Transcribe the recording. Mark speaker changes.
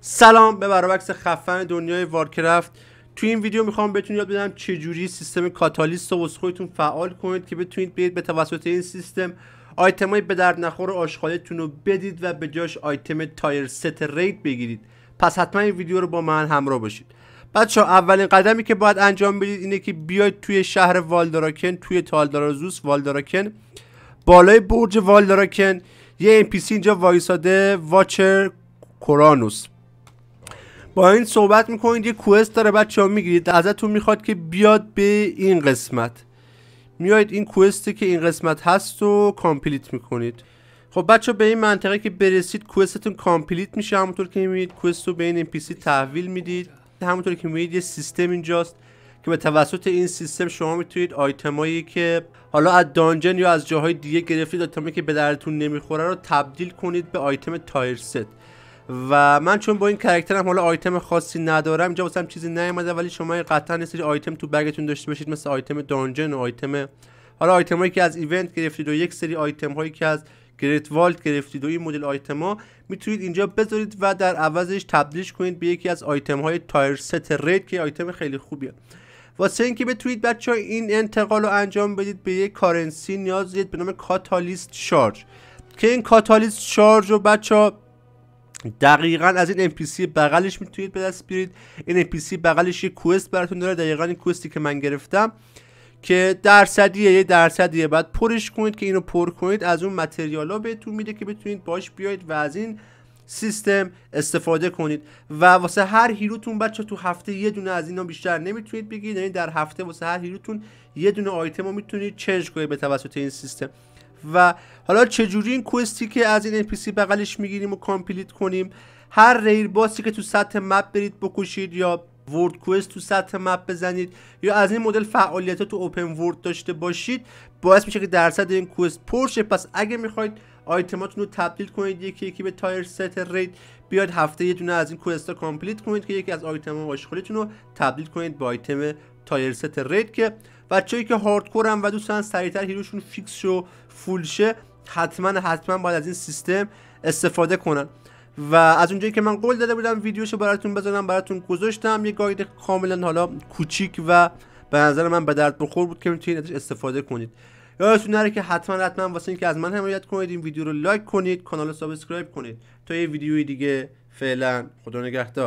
Speaker 1: سلام به برابکس خفن دنیای وارکرفت تو این ویدیو میخوام بهتون یاد بدم چجوری سیستم کاتالیست و فعال کنید که بتونید برید به توسط این سیستم آیتم های به درد نخور آشغالتون رو بدید و به جاش آیتم تایر ست رید بگیرید پس حتما این ویدیو رو با من همراه باشید بچه اولین قدمی که باید انجام بدید اینه که بیاید توی شهر والداراکن توی تالدارازوس والداراکن بالای برج والداراکن یه NPC اینجا وایساده واچر کورانوس با این صحبت میکنید یه کوست داره بچه ها میگیرید ازتون میخواد که بیاد به این قسمت میاید این کوستی که این قسمت هست و کامپلیت میکنید خب بچه به این منطقه که برسید کوستتون کامپلیت میشه همونطور که میبینید کوست رو به این پیسی تحویل میدید همونطور که میبینید یه سیستم اینجاست که به توسط این سیستم شما میتونید آیتمایی که حالا از دانجن یا از جاهای دیگه گرفتید آیتمایی که به درتون نمیخوره رو تبدیل کنید به آیتم تایرست. و من چون با این کرکترم حالا آیتم خاصی ندارم اینجا واسم چیزی نیومده ولی شما قطعا یه سری آیتم تو بگتون داشته باشید مثل آیتم دانجن و آیتم حالا آیتم هایی که از ایونت گرفتید و یک سری آیتم هایی که از گریت والد گرفتید و این مدل آیتم ها میتونید اینجا بذارید و در عوضش تبدیلش کنید به یکی از آیتم های تایر ست رید که آیتم خیلی خوبیه واسه اینکه بتونید بچه این انتقال رو انجام بدید به یک کارنسی نیاز دارید به نام کاتالیست شارژ که این کاتالیست شارژ رو بچه دقیقا از این NPC بغلش میتونید به دست بیارید این NPC بغلش یه کوست براتون داره دقیقا این کوستی که من گرفتم که درصدیه یه درصدیه بعد پرش کنید که اینو پر کنید از اون متریال ها بهتون میده که بتونید باش بیاید و از این سیستم استفاده کنید و واسه هر هیروتون بچه تو هفته یه دونه از اینا بیشتر نمیتونید بگیرید یعنی در هفته واسه هر هیروتون یه دونه آیتم میتونید چنج کنید به توسط این سیستم و حالا چجوری این کوستی که از این NPC بغلش میگیریم و کامپلیت کنیم هر ریر باسی که تو سطح مپ برید بکشید یا ورد کوست تو سطح مپ بزنید یا از این مدل فعالیت ها تو اوپن ورد داشته باشید باعث میشه که درصد این کوست پرشه پس اگه میخواید آیتماتون رو تبدیل کنید یکی یکی به تایر ست رید بیاد هفته یه دونه از این کوستا کامپلیت کنید که یکی از آیتم آشغالیتون رو تبدیل کنید به آیتم تایر ست رید که بچه‌ای که هم و دوستان سریعتر هیروشون فیکس شو فول شه حتما حتما باید از این سیستم استفاده کنن و از اونجایی که من قول داده بودم ویدیوشو براتون بذارم براتون گذاشتم یه گاید کاملا حالا کوچیک و به نظر من به درد بخور بود که میتونید ازش استفاده کنید یادتون نره که حتما حتما واسه اینکه از من حمایت کنید این ویدیو رو لایک کنید کانال سابسکرایب کنید تا یه ویدیوی دیگه فعلا خدا نگهدار